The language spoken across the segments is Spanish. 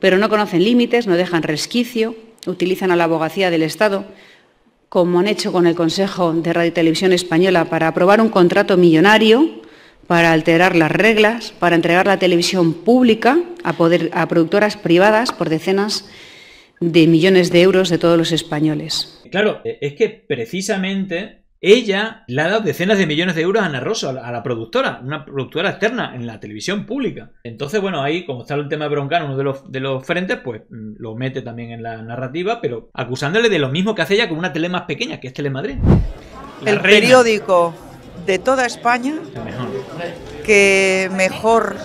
pero no conocen límites, no dejan resquicio, utilizan a la abogacía del Estado, como han hecho con el Consejo de Radio y Televisión Española, para aprobar un contrato millonario, para alterar las reglas, para entregar la televisión pública a, a productoras privadas por decenas de millones de euros de todos los españoles. Claro, e-, es que precisamente ella le ha dado decenas de millones de euros a Ana a la, productora, una productora externa en la televisión pública. Entonces, bueno, ahí, como está el tema de Broncano, uno de los, de los frentes, pues mm, lo mete también en la narrativa, pero acusándole de lo mismo que hace ella con una tele más pequeña, que es Telemadrid. el periódico de toda España que mejor.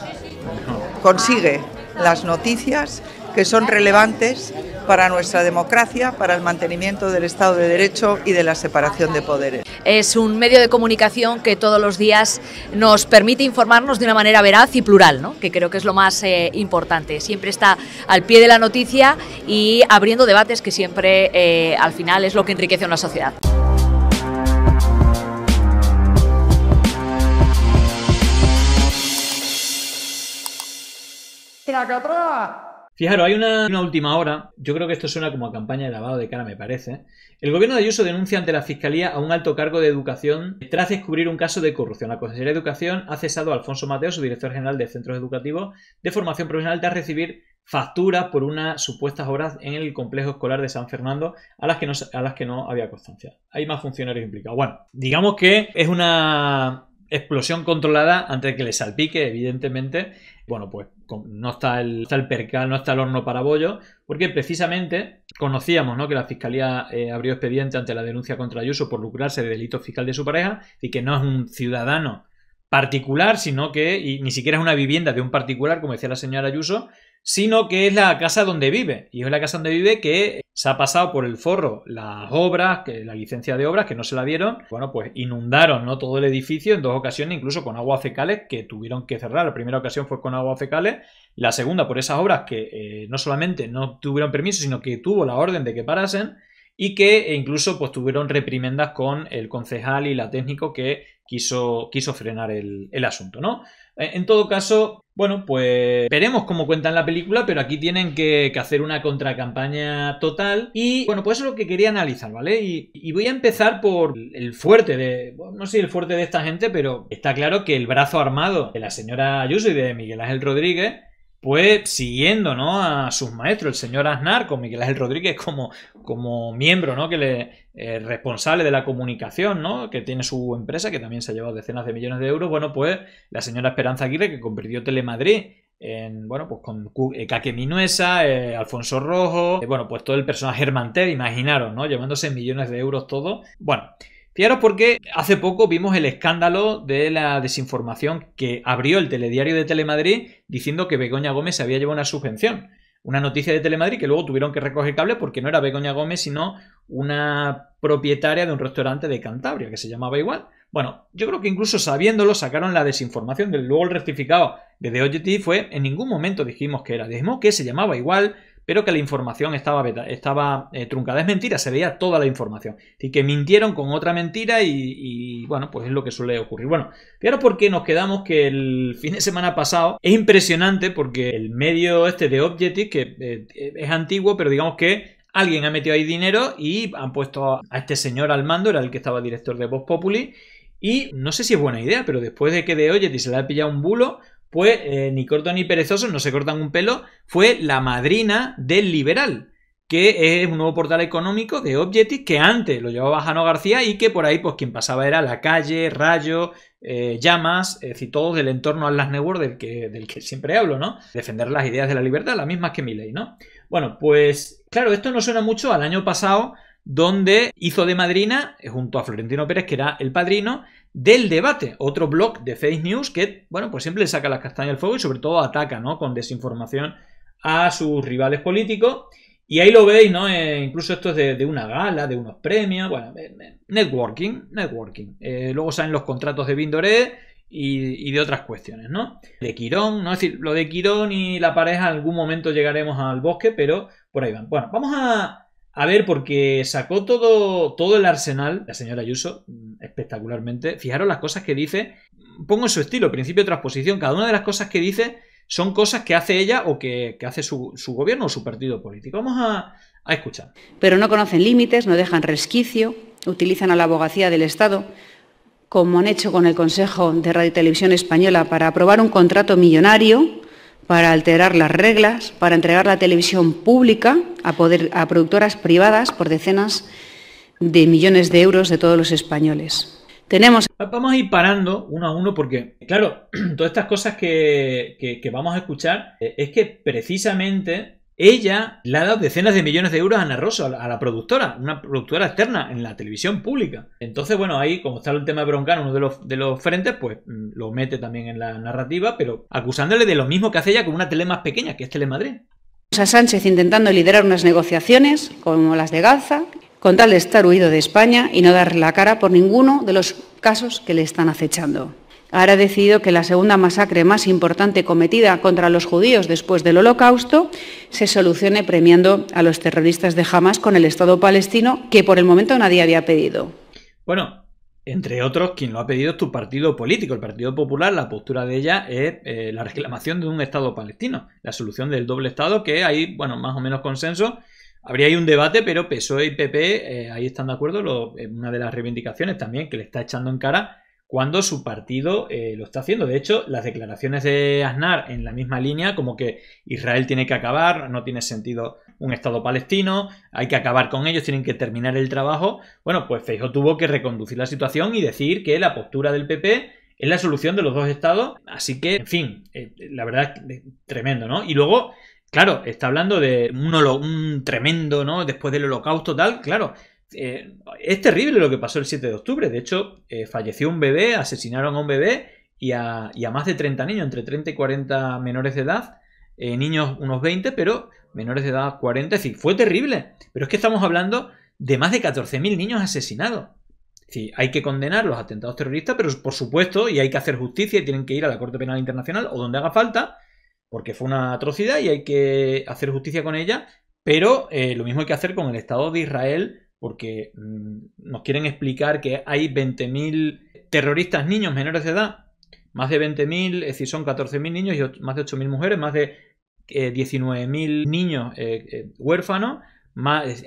consigue las noticias que son relevantes para nuestra democracia, para el mantenimiento del Estado de Derecho y de la separación de poderes. Es un medio de comunicación que todos los días nos permite informarnos de una manera veraz y plural, que creo que es lo más eh, importante. Siempre está al pie de la noticia y abriendo debates que siempre eh, al final es lo que enriquece a una sociedad. Fijaros, hay una, última hora, yo creo que esto suena como a campaña de lavado de cara, me parece. El gobierno de Ayuso denuncia ante la Fiscalía a un alto cargo de educación tras descubrir un caso de corrupción. La Consejería de Educación ha cesado a Alfonso Mateo, su director general de centros educativos de formación profesional, tras recibir facturas por unas supuestas obras en el complejo escolar de San Fernando a las que no, a las que no había constancia. Hay más funcionarios implicados. Bueno, digamos que es una explosión controlada antes de que le salpique, evidentemente, bueno, pues no está el, percal, no está el horno para bollo, porque precisamente conocíamos ¿no? que la Fiscalía eh, abrió expediente ante la denuncia contra Ayuso por lucrarse de delito fiscal de su pareja y que no es un ciudadano particular, sino que y ni siquiera es una vivienda de un particular, como decía la señora Ayuso, sino que es la casa donde vive. Y es la casa donde vive que se ha pasado por el forro las obras, que la licencia de obras que no se la dieron. Bueno, pues inundaron ¿no? todo el edificio en dos ocasiones, incluso con aguas fecales que tuvieron que cerrar. La primera ocasión fue con aguas fecales, la segunda por esas obras que eh, no solamente no tuvieron permiso, sino que tuvo la orden de que parasen y que eh, incluso pues, tuvieron reprimendas con el concejal y la técnico que quiso, quiso frenar el, el asunto, ¿no? Eh, en todo caso, bueno, pues veremos cómo cuentan la película, pero aquí tienen que, hacer una contracampaña total. Y bueno, pues eso es lo que quería analizar, ¿vale? Y, y, voy a empezar por el fuerte de. No sé el fuerte de esta gente, pero está claro que el brazo armado de la señora Ayuso y de Miguel Ángel Rodríguez pues siguiendo ¿no? a sus maestros, el señor Aznar con Miguel Ángel Rodríguez como, como miembro ¿no? que le, eh, responsable de la comunicación, ¿no? que tiene su empresa, que también se ha llevado decenas de millones de euros, bueno, pues la señora Esperanza Aguirre que convirtió Telemadrid en, bueno, pues con Kake eh, Minuesa, eh, Alfonso Rojo, bueno, pues todo el personaje Hermantel, imaginaron ¿no? Llevándose millones de euros todo. Bueno, Fijaros porque hace poco vimos el escándalo de la desinformación que abrió el telediario de Telemadrid diciendo que Begoña Gómez se había llevado una subvención. Una noticia de Telemadrid que luego tuvieron que recoger cable porque no era Begoña Gómez, sino una propietaria de un restaurante de Cantabria que se llamaba igual. Bueno, yo creo que incluso sabiéndolo sacaron la desinformación. Luego el rectificado de The OGT fue en ningún momento dijimos que era, dijimos que se llamaba igual, pero que la información estaba, estaba eh, truncada. Es mentira, se veía toda la información. Y que mintieron con otra mentira y, bueno, pues es lo que suele ocurrir. Bueno, fijaros qué nos quedamos que el fin de semana pasado es impresionante porque el medio este de Objective, que eh, es antiguo, pero digamos que alguien ha metido ahí dinero y han puesto a este señor al mando, era el que estaba director de Vox Populi, y no sé si es buena idea, pero después de que de Objetis se le ha pillado un bulo, pues ni corto ni perezoso, no se cortan un pelo, fue la madrina del Liberal, que es un nuevo portal económico de Objective que antes lo llevaba Jano García y que por ahí pues quien pasaba era La Calle, Rayo, eh, Llamas, es decir, todos del entorno Atlas Network del que, del que siempre hablo, ¿no? Defender las ideas de la libertad, las mismas que ley, ¿no? Bueno, pues claro, esto no suena mucho al año pasado donde hizo de madrina, eh, junto a Florentino Pérez, que era el padrino, del debate, otro blog de fake news que, bueno, pues siempre le saca las castañas al fuego y sobre todo ataca, ¿no? Con desinformación a sus rivales políticos. Y ahí lo veis, ¿no? Eh, incluso esto es de, una gala, de unos premios, bueno, eh, eh, networking, networking. luego salen los contratos de Vindoré y, y, de otras cuestiones, ¿no? De Quirón, ¿no? Es decir, lo de Quirón y la pareja, en algún momento llegaremos al bosque, pero por ahí van. Bueno, vamos a, a ver, porque sacó todo, todo el arsenal, la señora Ayuso, mm, espectacularmente. Fijaros las cosas que dice. Pongo en su estilo, principio de transposición. Cada una de las cosas que dice son cosas que hace ella o que, hace su, gobierno o su partido político. Vamos a, a escuchar. Pero no conocen límites, no dejan resquicio, utilizan a la abogacía del Estado, como han hecho con el Consejo de Radio y Televisión Española, para aprobar un contrato millonario para alterar las reglas, para entregar la televisión pública a, poder, a productoras privadas por decenas de millones de euros de todos los españoles. Tenemos... Vamos a ir parando uno a uno porque, claro, todas estas cosas que, que vamos a escuchar eh, es que precisamente ella le ha dado decenas de millones de euros a Ana a la, productora, una productora externa en la televisión pública. Entonces, bueno, ahí, como está el tema de Broncano, uno de los, de los frentes, pues mm, lo mete también en la narrativa, pero acusándole de lo mismo que hace ella con una tele más pequeña, que es Telemadrid. A Sánchez intentando liderar unas negociaciones, como las de Gaza, con tal de estar huido de España y no dar la cara por ninguno de los casos que le están acechando ahora ha decidido que la segunda masacre más importante cometida contra los judíos después del Holocausto se solucione premiando a los terroristas de Hamas con el Estado palestino, que por el momento nadie había pedido. Bueno, entre otros, quien lo ha pedido es tu partido político, el Partido Popular. La postura de ella es eh, la reclamación de un Estado palestino, la solución del doble Estado, que hay, bueno, más o menos consenso. Habría ahí un debate, pero PSOE y PP eh, ahí están de acuerdo. Eh, una de las reivindicaciones también que le está echando en cara cuando su partido eh, lo está haciendo. De hecho, las declaraciones de Aznar en la misma línea, como que Israel tiene que acabar, no tiene sentido un Estado palestino, hay que acabar con ellos, tienen que terminar el trabajo. Bueno, pues Feijo tuvo que reconducir la situación y decir que la postura del PP es la solución de los dos estados. Así que, en fin, eh, la verdad es eh, tremendo, ¿no? Y luego, claro, está hablando de un, un tremendo, ¿no? Después del holocausto, tal, claro. Eh, es terrible lo que pasó el 7 de octubre. De hecho, eh, falleció un bebé, asesinaron a un bebé y a, más de 30 niños, entre 30 y 40 menores de edad. Eh, niños unos 20, pero menores de edad 40. Es decir, fue terrible. Pero es que estamos hablando de más de 14.000 niños asesinados. Es hay que condenar los atentados terroristas, pero por supuesto, y hay que hacer justicia y tienen que ir a la Corte Penal Internacional o donde haga falta, porque fue una atrocidad y hay que hacer justicia con ella. Pero lo mismo hay que hacer con el Estado de Israel porque mm, nos quieren explicar que hay 20.000 terroristas niños menores de edad, más de 20.000, es decir, son 14.000 niños y más de 8.000 mujeres, más de 19.000 eh, niños eh, eh, huérfanos,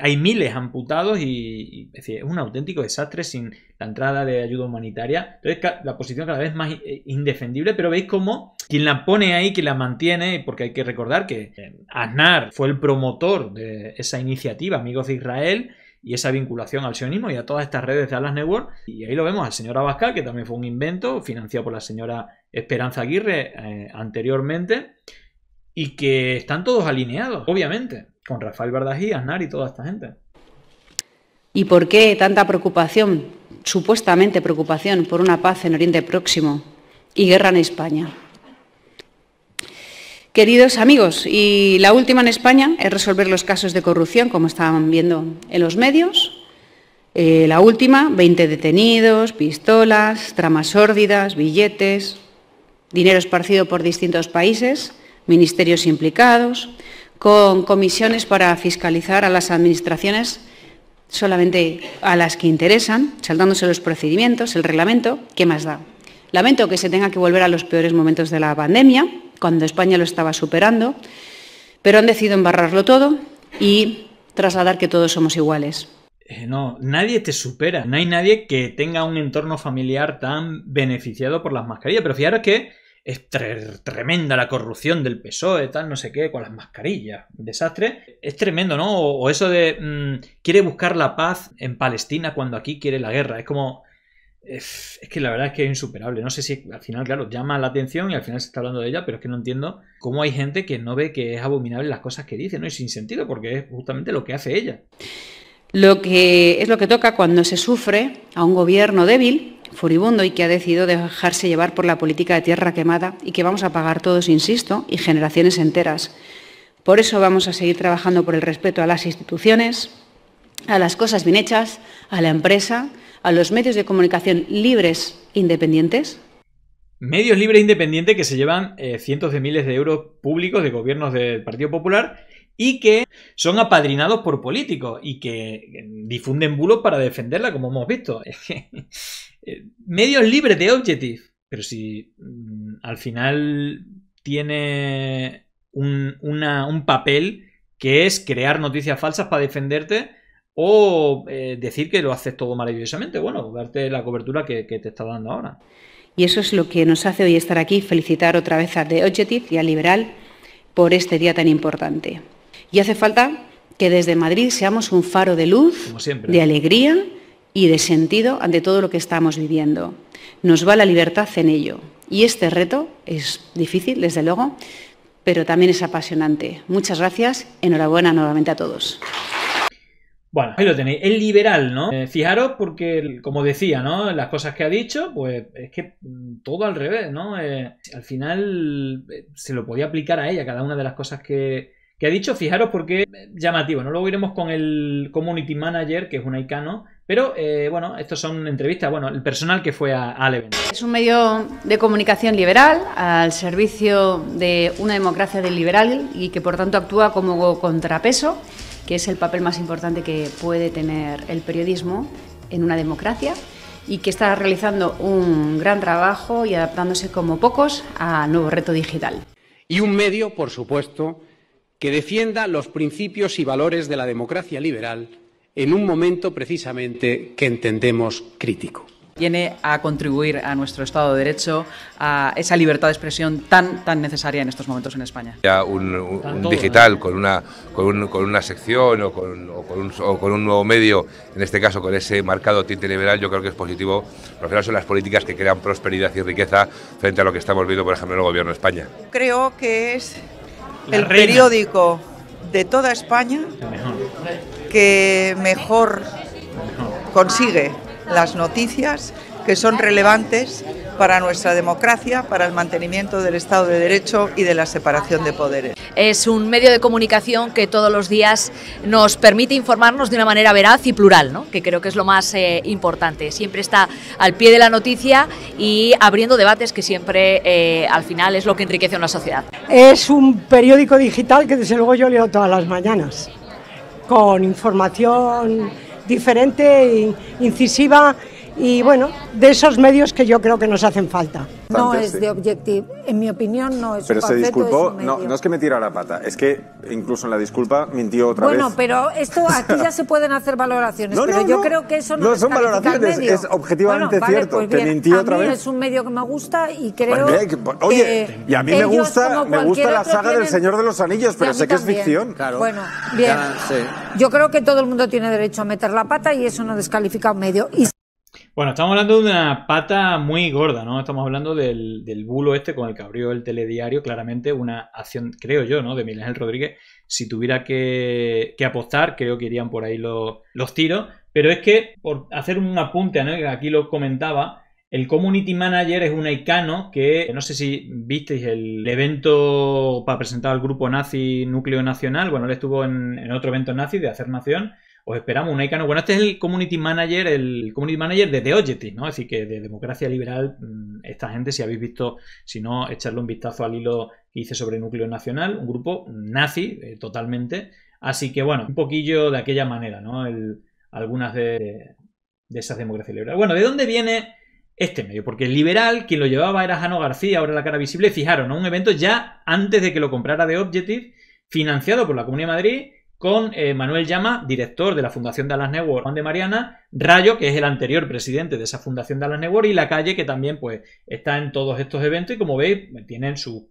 hay miles amputados y, es, es, un auténtico desastre sin la entrada de ayuda humanitaria. Entonces la posición cada vez más indefendible, pero veis cómo quien la pone ahí, quien la mantiene, porque hay que recordar que Aznar fue el promotor de esa iniciativa, Amigos de Israel, y esa vinculación al sionismo y a todas estas redes de Alas Network. Y ahí lo vemos al señor Abascal, que también fue un invento financiado por la señora Esperanza Aguirre eh, anteriormente y que están todos alineados, obviamente, con Rafael Bardají, Aznar y toda esta gente. ¿Y por qué tanta preocupación, supuestamente preocupación, por una paz en Oriente Próximo y guerra en España? Queridos amigos, y la última en España es resolver los casos de corrupción, como estaban viendo en los medios. Eh, la última, 20 detenidos, pistolas, tramas sórdidas, billetes, dinero esparcido por distintos países, ministerios implicados, con comisiones para fiscalizar a las administraciones solamente a las que interesan, saltándose los procedimientos, el reglamento, ¿qué más da? Lamento que se tenga que volver a los peores momentos de la pandemia, cuando España lo estaba superando, pero han decidido embarrarlo todo y trasladar que todos somos iguales. Eh, no, nadie te supera, no hay nadie que tenga un entorno familiar tan beneficiado por las mascarillas, pero fíjate que es tremenda la corrupción del PSOE, tal, no sé qué, con las mascarillas. Desastre. Es tremendo, ¿no? O, eso de mm, quiere buscar la paz en Palestina cuando aquí quiere la guerra. Es como, es, que la verdad es que es insuperable. No sé si al final, claro, llama la atención y al final se está hablando de ella, pero es que no entiendo cómo hay gente que no ve que es abominable las cosas que dice, ¿no? Y sin sentido, porque es justamente lo que hace ella. Lo que es lo que toca cuando se sufre a un gobierno débil, furibundo y que ha decidido dejarse llevar por la política de tierra quemada y que vamos a pagar todos, insisto, y generaciones enteras. Por eso vamos a seguir trabajando por el respeto a las instituciones, a las cosas bien hechas, a la empresa a los medios de comunicación libres independientes? Medios libres independientes que se llevan eh, cientos de miles de euros públicos de gobiernos del Partido Popular y que son apadrinados por políticos y que eh, difunden bulos para defenderla, como hemos visto. Eh, medios libres de Objective. Pero si mm, al final tiene un papel que es crear noticias falsas para defenderte o eh, decir que lo haces todo maravillosamente, bueno, darte la cobertura que, te está dando ahora. Y eso es lo que nos hace hoy estar aquí, felicitar otra vez a The Objective y a Liberal por este día tan importante. Y hace falta que desde Madrid seamos un faro de luz, de alegría y de sentido ante todo lo que estamos viviendo. Nos va la libertad en ello. Y este reto es difícil, desde luego, pero también es apasionante. Muchas gracias. Enhorabuena nuevamente a todos. Bueno, ahí lo tenéis. El liberal, ¿no? Eh, fijaros porque, como decía, Las cosas que ha dicho, pues es que mm, todo al revés, ¿no? Eh, al final eh, se lo podía aplicar a ella, cada una de las cosas que, ha dicho, fijaros porque llamativo, ¿no? Luego iremos con el community manager, que es un icano, pero bueno, estos son entrevistas, bueno, el personal que fue a, al evento. Es un medio de comunicación liberal, al servicio de una democracia del liberal y que por tanto actúa como contrapeso que es el papel más importante que puede tener el periodismo en una democracia y que está realizando un gran trabajo y adaptándose como pocos al nuevo reto digital. Y un medio, por supuesto, que defienda los principios y valores de la democracia liberal en un momento precisamente que entendemos crítico viene a contribuir a nuestro Estado de Derecho, a esa libertad de expresión tan, tan necesaria en estos momentos en España. Ya un, digital con una, con, una sección o con, un, nuevo medio, en este caso con ese marcado tinte liberal, yo creo que es positivo. Lo final son las políticas que crean prosperidad y riqueza frente a lo que estamos viendo, por ejemplo, en el Gobierno de España. Creo que es el periódico de toda España que mejor consigue las noticias que son relevantes para nuestra democracia, para el mantenimiento del Estado de Derecho y de la separación de poderes. Es un medio de comunicación que todos los días nos permite informarnos de una manera veraz y plural, que creo que es lo más eh, importante. Siempre está al pie de la noticia y abriendo debates que siempre eh, al final es lo que enriquece a una sociedad. Es un periódico digital que desde luego yo leo todas las mañanas, con información diferente, e incisiva y bueno, de esos medios que yo creo que nos hacen falta. No es de objetivo, en mi opinión no es Pero se disculpó, no, no, es que me tira la pata, es que incluso en la disculpa mintió otra vez. Bueno, pero esto aquí ya se pueden hacer valoraciones, no, pero yo creo que eso no, es son valoraciones, es objetivamente cierto, que pues mintió otra mí vez. es un medio que me gusta y pues creo pues, Oye, y a mí me gusta, me gusta la saga del Señor de los Anillos, pero sé que es ficción. Bueno, bien. Yo creo que todo el mundo tiene derecho a meter la pata y eso no descalifica un medio. Bueno, estamos hablando de una pata muy gorda, ¿no? Estamos hablando del, bulo este con el que abrió el telediario. Claramente una acción, creo yo, ¿no? De Miguel Rodríguez. Si tuviera que, apostar, creo que irían por ahí los, tiros. Pero es que, por hacer un apunte, ¿no? Aquí lo comentaba. El community manager es un icano que, no sé si visteis el evento para presentar al grupo nazi Núcleo Nacional, bueno, él estuvo en, en otro evento nazi de Hacer Nación, os esperamos un Icano. Bueno, este es el community manager, el community manager de The Objective, ¿no? Así que de democracia liberal, mm, esta gente, si habéis visto, si no, echarle un vistazo al hilo que hice sobre Núcleo Nacional, un grupo nazi eh, totalmente. Así que bueno, un poquillo de aquella manera, ¿no? algunas de, esas democracias liberales. Bueno, ¿de dónde viene este medio? Porque el liberal, quien lo llevaba era Jano García, ahora la cara visible, fijaron, un evento ya antes de que lo comprara The Objective, financiado por la Comunidad de Madrid con eh, Manuel Llama, director de la Fundación Dallas Network, Juan de Mariana, Rayo, que es el anterior presidente de esa Fundación Dallas Network, y La Calle, que también pues, está en todos estos eventos y como veis, tienen sus,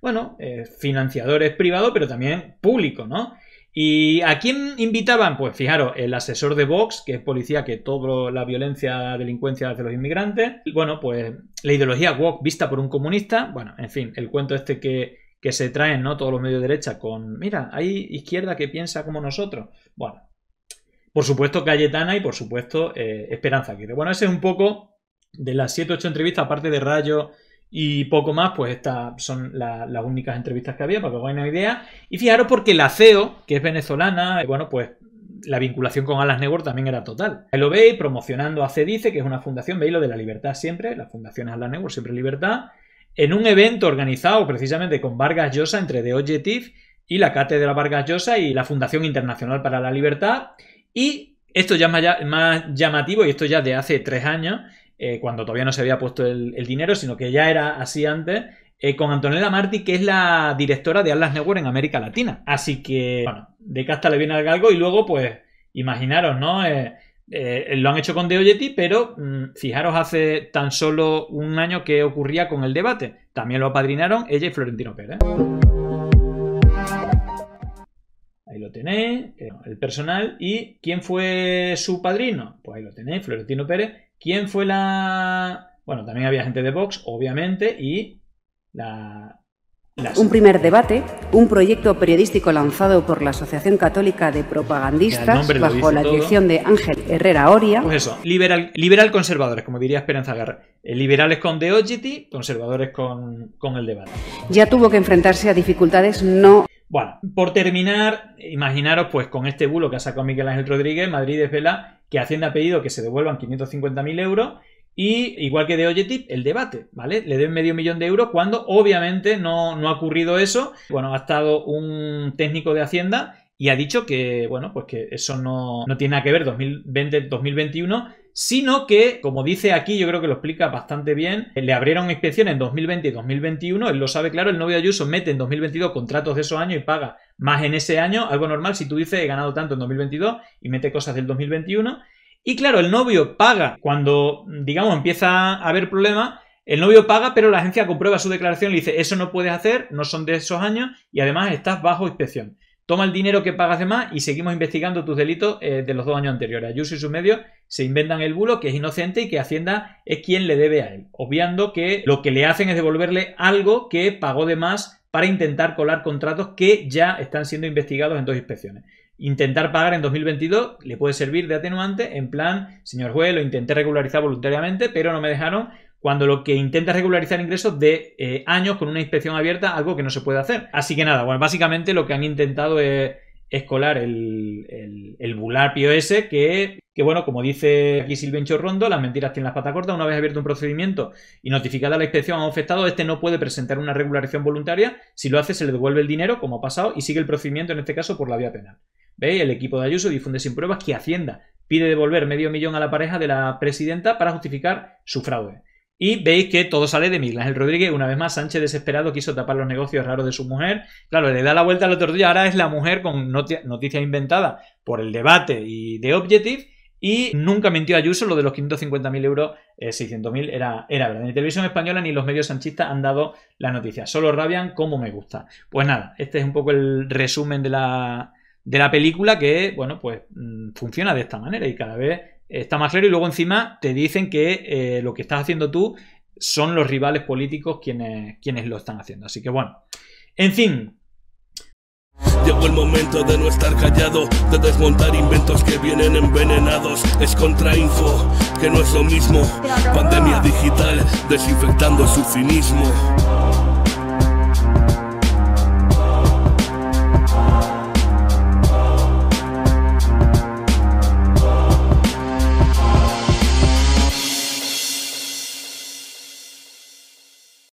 bueno, eh, financiadores privados, pero también público ¿no? ¿Y a quién invitaban? Pues fijaros, el asesor de Vox, que es policía que todo la violencia, delincuencia de los inmigrantes. Bueno, pues la ideología Vox vista por un comunista. Bueno, en fin, el cuento este que que se traen, ¿no? Todos los medios de derecha con, mira, hay izquierda que piensa como nosotros. Bueno, por supuesto Cayetana y por supuesto eh, Esperanza Aguirre. Bueno, ese es un poco de las 7-8 entrevistas, aparte de Rayo y poco más, pues estas son las únicas entrevistas que había, para que os hagáis una idea. Y fijaros porque la CEO, que es venezolana, eh, bueno, pues la vinculación con Alas Network también era total. Ahí lo veis promocionando a CEDICE, que es una fundación, veis lo de la libertad siempre, las fundaciones Alas Network siempre libertad en un evento organizado precisamente con Vargas Llosa entre The Objective y la Cátedra Vargas Llosa y la Fundación Internacional para la Libertad. Y esto ya es más, llamativo y esto ya de hace tres años, eh, cuando todavía no se había puesto el, dinero, sino que ya era así antes, eh, con Antonella Martí, que es la directora de Atlas Network en América Latina. Así que, bueno, de casta le viene algo y luego, pues, imaginaros, ¿no? Eh, eh, lo han hecho con Deoyetti, pero mm, fijaros hace tan solo un año que ocurría con el debate. También lo apadrinaron ella y Florentino Pérez. Ahí lo tenéis, el personal. ¿Y quién fue su padrino? Pues ahí lo tenéis, Florentino Pérez. ¿Quién fue la...? Bueno, también había gente de Vox, obviamente, y la, un primer debate, un proyecto periodístico lanzado por la Asociación Católica de Propagandistas bajo la dirección de Ángel Herrera Oria. Pues eso, liberal, conservadores, como diría Esperanza Garra. Eh, liberales con The conservadores con, el debate. Ya tuvo que enfrentarse a dificultades no bueno, por terminar, imaginaros pues con este bulo que ha sacado Miguel Ángel Rodríguez, Madrid Vela que Hacienda ha pedido que se devuelvan 550.000 euros y igual que de Oyetip, el debate, ¿vale? Le den medio millón de euros cuando obviamente no, ha ocurrido eso. Bueno, ha estado un técnico de Hacienda y ha dicho que, bueno, pues que eso no, tiene nada que ver 2020-2021, sino que, como dice aquí, yo creo que lo explica bastante bien, le abrieron inspección en 2020 y 2021, él lo sabe claro, el novio Ayuso mete en 2022 contratos de esos años y paga más en ese año, algo normal si tú dices he ganado tanto en 2022 y mete cosas del 2021, y claro, el novio paga cuando, digamos, empieza a haber problemas. El novio paga, pero la agencia comprueba su declaración y le dice, eso no puedes hacer, no son de esos años y además estás bajo inspección. Toma el dinero que pagas de más y seguimos investigando tus delitos eh, de los dos años anteriores. Ayuso y sus medios se inventan el bulo que es inocente y que Hacienda es quien le debe a él, obviando que lo que le hacen es devolverle algo que pagó de más para intentar colar contratos que ya están siendo investigados en dos inspecciones. Intentar pagar en 2022 le puede servir de atenuante en plan, señor juez, lo intenté regularizar voluntariamente, pero no me dejaron cuando lo que intenta es regularizar ingresos de eh, años con una inspección abierta, algo que no se puede hacer. Así que nada, bueno, básicamente lo que han intentado es escolar el, el, el ese que, que, bueno, como dice aquí Silvencho Rondo, las mentiras tienen las patas cortas. Una vez abierto un procedimiento y notificada la inspección a un afectado, este no puede presentar una regularización voluntaria. Si lo hace, se le devuelve el dinero, como ha pasado, y sigue el procedimiento, en este caso, por la vía penal. ¿Veis? El equipo de Ayuso difunde sin pruebas que Hacienda pide devolver medio millón a la pareja de la presidenta para justificar su fraude. Y veis que todo sale de Miguel El Rodríguez. Una vez más, Sánchez desesperado quiso tapar los negocios raros de su mujer. Claro, le da la vuelta a la tortilla. Ahora es la mujer con noticias inventadas por el debate y de Objective. Y nunca mintió Ayuso, lo de los 550.000 euros, 600.000 eh, era, era verdad. Ni Televisión Española ni los medios sanchistas han dado la noticia. Solo rabian como me gusta. Pues nada, este es un poco el resumen de la, de la película que, bueno, pues mm, funciona de esta manera y cada vez está más claro y luego encima te dicen que eh, lo que estás haciendo tú son los rivales políticos quienes, quienes lo están haciendo. Así que bueno, en fin, Llegó el momento de no estar callado, de desmontar inventos que vienen envenenados. Es contrainfo, que no es lo mismo. Pandemia digital, desinfectando su cinismo.